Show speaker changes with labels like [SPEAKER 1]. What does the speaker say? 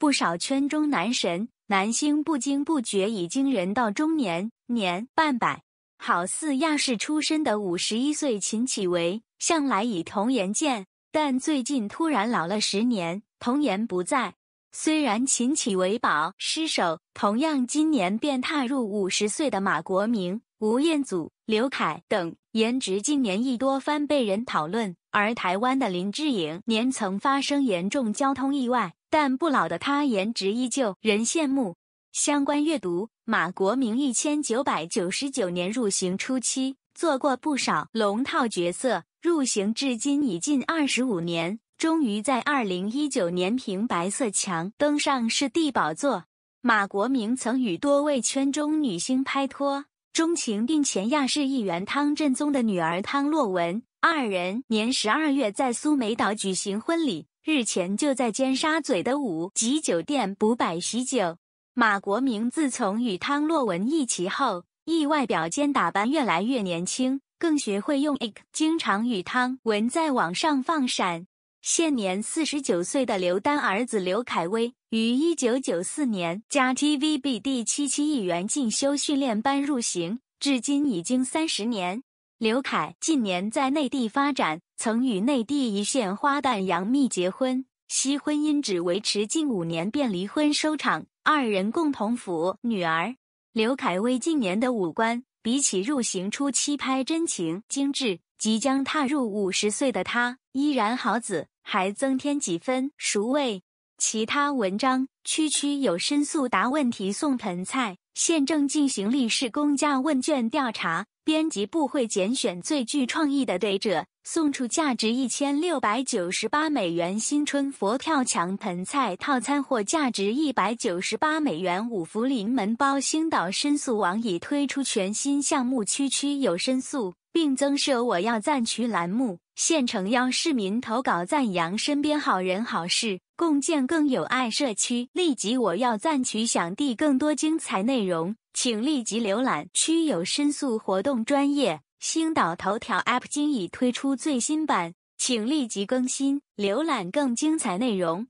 [SPEAKER 1] 不少圈中男神男星不惊不觉已经人到中年，年半百。好似亚视出身的五十一岁秦启维，向来以童颜见，但最近突然老了十年，童颜不在。虽然秦启维宝失手，同样今年便踏入五十岁的马国明、吴彦祖、刘恺等，颜值近年亦多番被人讨论。而台湾的林志颖，年曾发生严重交通意外。但不老的他，颜值依旧，人羡慕。相关阅读：马国明一千九百九十九年入行初期，做过不少龙套角色。入行至今已近二十五年，终于在二零一九年凭《白色墙》登上是帝宝座。马国明曾与多位圈中女星拍拖，钟情并前亚视一员汤镇宗的女儿汤洛雯，二人年十二月在苏梅岛举行婚礼。日前就在尖沙咀的五级酒店补摆喜酒。马国明自从与汤洛雯一起后，意外表间打扮越来越年轻，更学会用 X，经常与汤文在网上放闪。现年四十九岁的刘丹儿子刘恺威，于一九九四年加 TVB 第七期艺员进修训练班入行，至今已经三十年。刘恺近年在内地发展。曾与内地一线花旦杨幂结婚，惜婚姻只维持近五年便离婚收场。二人共同抚女儿。刘恺威近年的五官比起入行初期拍真情精致，即将踏入五十岁的他依然好子，还增添几分熟味。其他文章区区有申诉答问题送盆菜，县政进行立市公价问卷调查，编辑部会拣选最具创意的对者，送出价值一千六百九十八美元新春佛跳墙盆菜套餐或价值一百九十八美元五福临门包。星岛申诉网已推出全新项目“区区有申诉”，并增设“我要赞许”栏目，县城邀市民投稿赞扬身边好人好事。共建更有爱社区，立即我要赞取想地更多精彩内容，请立即浏览区友申诉活动专业。星岛头条 App 今已推出最新版，请立即更新，浏览更精彩内容。